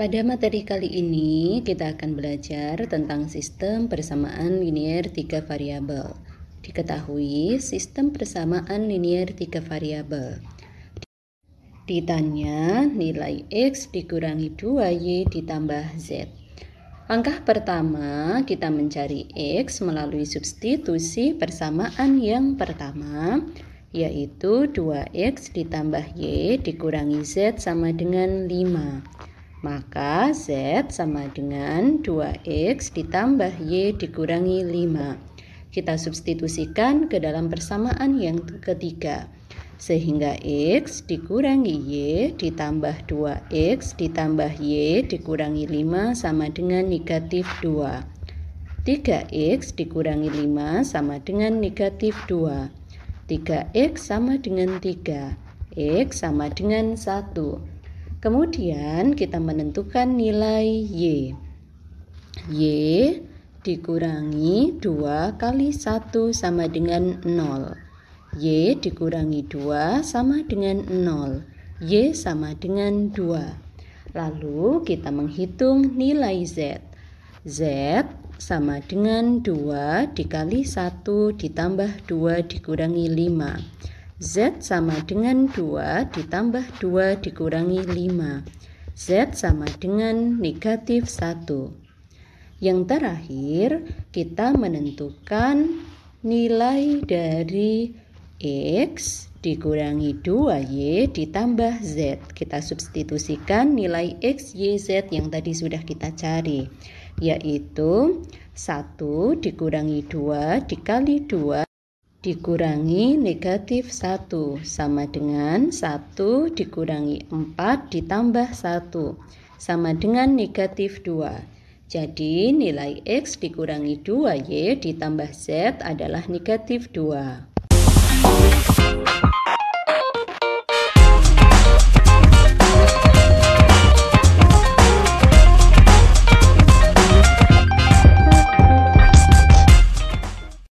Pada materi kali ini kita akan belajar tentang sistem persamaan linier tiga variabel. Diketahui sistem persamaan linier tiga variabel. Ditanya nilai x dikurangi 2y ditambah z. Langkah pertama kita mencari x melalui substitusi persamaan yang pertama yaitu 2x ditambah y dikurangi z sama dengan 5. Maka Z sama dengan 2X ditambah Y dikurangi 5. Kita substitusikan ke dalam persamaan yang ketiga. Sehingga X dikurangi Y ditambah 2X ditambah Y dikurangi 5 sama dengan negatif 2. 3X dikurangi 5 sama dengan negatif 2. 3X sama dengan 3. X sama dengan 1. Kemudian kita menentukan nilai Y. Y dikurangi 2 kali 1 sama dengan 0. Y dikurangi 2 sama dengan 0. Y sama dengan 2. Lalu kita menghitung nilai Z. Z sama dengan 2 dikali 1 ditambah 2 dikurangi 5. Z sama dengan 2 ditambah 2 dikurangi 5. Z sama dengan negatif 1. Yang terakhir, kita menentukan nilai dari X dikurangi 2Y ditambah Z. Kita substitusikan nilai X, Y, Z yang tadi sudah kita cari, yaitu 1 dikurangi 2 dikali 2 dikurangi negatif 1 sama dengan 1 dikurangi 4 ditambah 1 sama dengan negatif 2. Jadi nilai X dikurangi 2Y ditambah Z adalah negatif 2.